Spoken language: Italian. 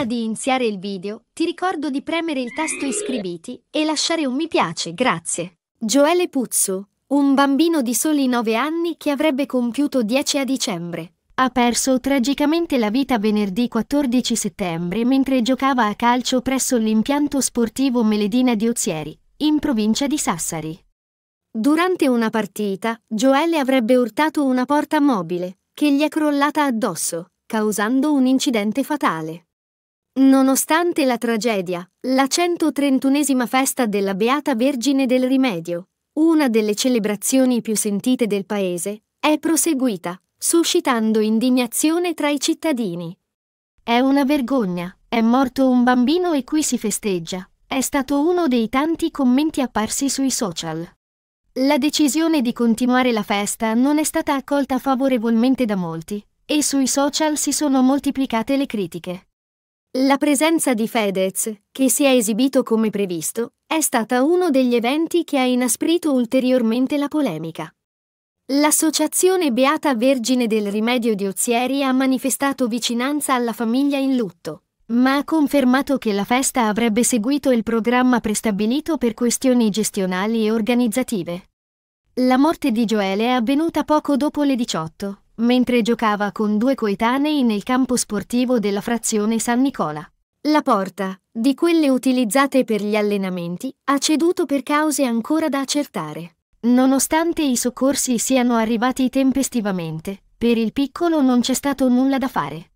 Prima di iniziare il video, ti ricordo di premere il tasto iscriviti e lasciare un mi piace, grazie. Joele Puzzo, un bambino di soli 9 anni che avrebbe compiuto 10 a dicembre, ha perso tragicamente la vita venerdì 14 settembre mentre giocava a calcio presso l'impianto sportivo Meledina di Ozieri, in provincia di Sassari. Durante una partita, Joelle avrebbe urtato una porta mobile, che gli è crollata addosso, causando un incidente fatale. Nonostante la tragedia, la 131esima festa della Beata Vergine del Rimedio, una delle celebrazioni più sentite del paese, è proseguita, suscitando indignazione tra i cittadini. È una vergogna, è morto un bambino e qui si festeggia, è stato uno dei tanti commenti apparsi sui social. La decisione di continuare la festa non è stata accolta favorevolmente da molti, e sui social si sono moltiplicate le critiche. La presenza di Fedez, che si è esibito come previsto, è stata uno degli eventi che ha inasprito ulteriormente la polemica. L'associazione Beata Vergine del Rimedio di Ozieri ha manifestato vicinanza alla famiglia in lutto, ma ha confermato che la festa avrebbe seguito il programma prestabilito per questioni gestionali e organizzative. La morte di Joele è avvenuta poco dopo le 18, mentre giocava con due coetanei nel campo sportivo della frazione San Nicola. La porta, di quelle utilizzate per gli allenamenti, ha ceduto per cause ancora da accertare. Nonostante i soccorsi siano arrivati tempestivamente, per il piccolo non c'è stato nulla da fare.